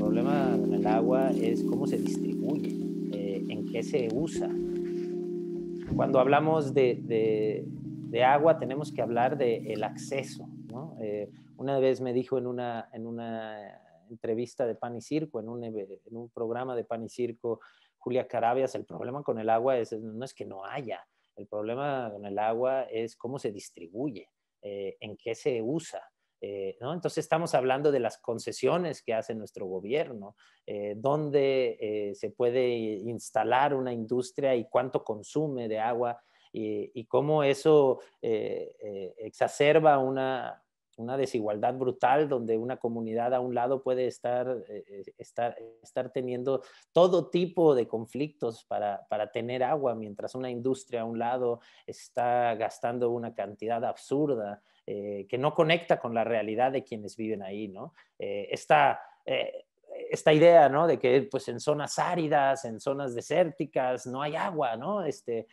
El problema con el agua es cómo se distribuye, eh, en qué se usa. Cuando hablamos de, agua tenemos que hablar del acceso. Eh, una vez me dijo en una, entrevista de Pan y Circo, en un, programa de Pan y Circo, Julia Carabias, el problema con el agua es, no es que no haya, el problema con el agua es cómo se distribuye, eh, en qué se usa. Eh, Entonces estamos hablando de las concesiones que hace nuestro gobierno, eh, dónde eh, se puede instalar una industria y cuánto consume de agua y cómo eso exacerba una, una desigualdad brutal donde una comunidad a un lado puede estar, eh, eh, teniendo todo tipo de conflictos para, tener agua, mientras una industria a un lado está gastando una cantidad absurda eh, que no conecta con la realidad de quienes viven ahí, ¿no? esta, idea, ¿no? De que pues en zonas áridas, en zonas desérticas, no hay agua, ¿no? Este,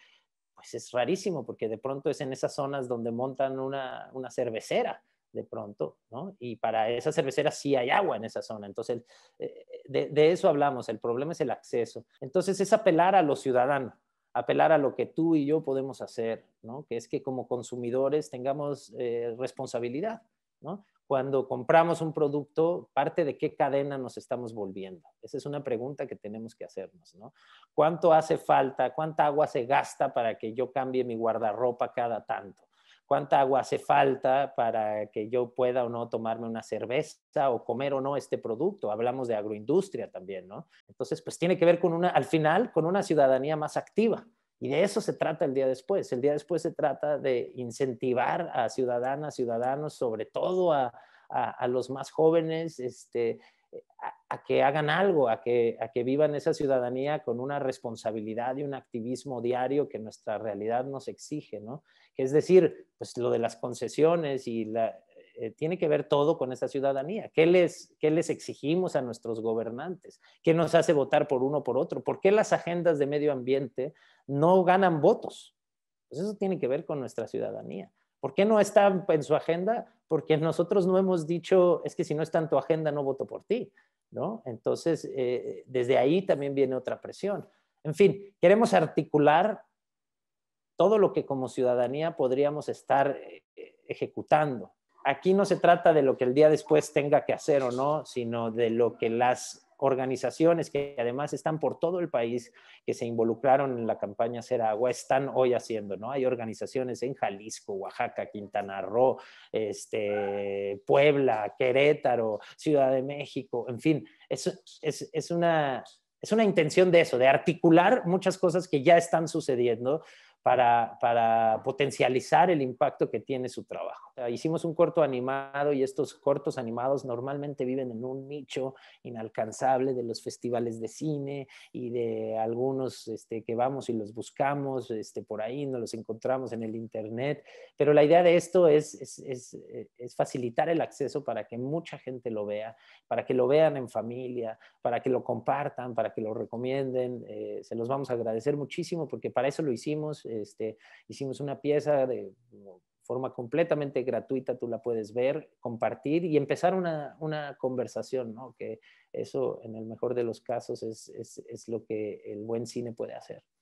pues es rarísimo porque de pronto es en esas zonas donde montan una, una cervecera, de pronto, ¿no? Y para esa cerveceras sí hay agua en esa zona. Entonces, eh, de, eso hablamos, el problema es el acceso. Entonces, es apelar a los ciudadanos, apelar a lo que tú y yo podemos hacer, ¿no? Que es que como consumidores tengamos eh, responsabilidad, ¿no? Cuando compramos un producto, parte de qué cadena nos estamos volviendo. Esa es una pregunta que tenemos que hacernos, ¿no? ¿Cuánto hace falta? ¿Cuánta agua se gasta para que yo cambie mi guardarropa cada tanto? cuánta agua hace falta para que yo pueda o no tomarme una cerveza o comer o no este producto. Hablamos de agroindustria también, ¿no? Entonces, pues tiene que ver con una, al final, con una ciudadanía más activa. Y de eso se trata el día después. El día después se trata de incentivar a ciudadanas, ciudadanos, sobre todo a, los más jóvenes, este, eh, a que hagan algo, a que, vivan esa ciudadanía con una responsabilidad y un activismo diario que nuestra realidad nos exige, ¿no? es decir, pues lo de las concesiones y la, eh, tiene que ver todo con esa ciudadanía. ¿Qué les, exigimos a nuestros gobernantes? ¿Qué nos hace votar por uno o por otro? ¿Por qué las agendas de medio ambiente no ganan votos? Pues eso tiene que ver con nuestra ciudadanía. ¿Por qué no está en su agenda? Porque nosotros no hemos dicho, es que si no está en tu agenda, no voto por ti, ¿no? Entonces, eh, desde ahí también viene otra presión. En fin, queremos articular todo lo que como ciudadanía podríamos estar eh, ejecutando. Aquí no se trata de lo que el día después tenga que hacer o no, sino de lo que las organizaciones que además están por todo el país que se involucraron en la campaña Ser Agua están hoy haciendo, ¿no? Hay organizaciones en Jalisco, Oaxaca, Quintana Roo, este, Puebla, Querétaro, Ciudad de México, en fin, es, una, es una intención de eso, de articular muchas cosas que ya están sucediendo para potencializar el impacto que tiene su trabajo hicimos un corto animado y estos cortos animados normalmente viven en un nicho inalcanzable de los festivales de cine y de algunos este, que vamos y los buscamos este, por ahí, no los encontramos en el internet. Pero la idea de esto es, eh, es, facilitar el acceso para que mucha gente lo vea, para que lo vean en familia, para que lo compartan, para que lo recomienden. Eh, se los vamos a agradecer muchísimo porque para eso lo hicimos. Este, hicimos una pieza de forma completamente gratuita, tú la puedes ver, compartir y empezar una, una conversación, ¿no? que eso en el mejor de los casos es, es, es lo que el buen cine puede hacer.